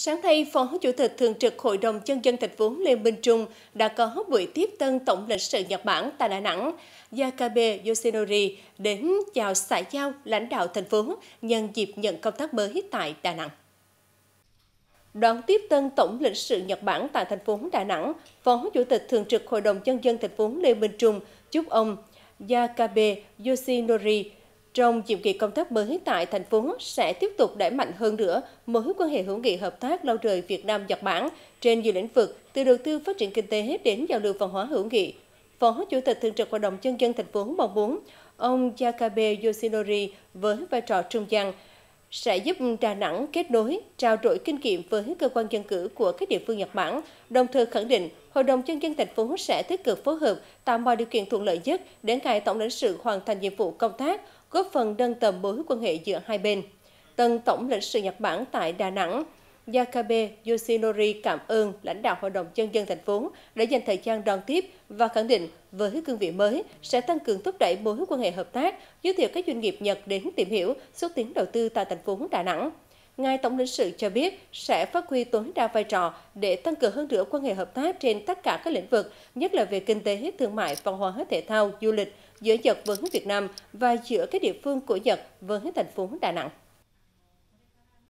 Sáng nay, Phó Chủ tịch Thường trực Hội đồng Nhân dân thành phố Lê Minh Trung đã có buổi tiếp tân Tổng lãnh sự Nhật Bản tại Đà Nẵng, Yakabe Yoshinori, đến chào xã giao lãnh đạo thành phố nhân dịp nhận công tác mới tại Đà Nẵng. Đón tiếp tân Tổng lãnh sự Nhật Bản tại thành phố Đà Nẵng, Phó Chủ tịch Thường trực Hội đồng Nhân dân thành phố Lê Minh Trung chúc ông Yakabe Yoshinori trong nhiệm kỳ công tác mới tại thành phố sẽ tiếp tục đẩy mạnh hơn nữa mối quan hệ hữu nghị hợp tác lâu đời Việt Nam Nhật Bản trên nhiều lĩnh vực từ đầu tư phát triển kinh tế đến giao lưu văn hóa hữu nghị. Phó Chủ tịch Thường trực Hội đồng Nhân dân thành phố mong muốn ông Yakabe Yoshinori với vai trò trung gian sẽ giúp Đà Nẵng kết nối, trao đổi kinh nghiệm với cơ quan dân cử của các địa phương Nhật Bản, đồng thời khẳng định Hội đồng Nhân dân thành phố sẽ tích cực phối hợp, tạo mọi điều kiện thuận lợi nhất để ngài Tổng lãnh sự hoàn thành nhiệm vụ công tác, góp phần nâng tầm mối quan hệ giữa hai bên. Tân Tổng lãnh sự Nhật Bản tại Đà Nẵng Yakabe Yoshinori cảm ơn lãnh đạo Hội đồng Nhân dân thành phố đã dành thời gian đón tiếp và khẳng định với cương vị mới sẽ tăng cường thúc đẩy mối quan hệ hợp tác, giới thiệu các doanh nghiệp Nhật đến tìm hiểu, xúc tiến đầu tư tại thành phố Đà Nẵng. Ngài Tổng lãnh sự cho biết sẽ phát huy tối đa vai trò để tăng cường hơn nữa quan hệ hợp tác trên tất cả các lĩnh vực, nhất là về kinh tế, thương mại, văn hóa, thể thao, du lịch giữa Nhật với Việt Nam và giữa các địa phương của Nhật với thành phố Đà Nẵng.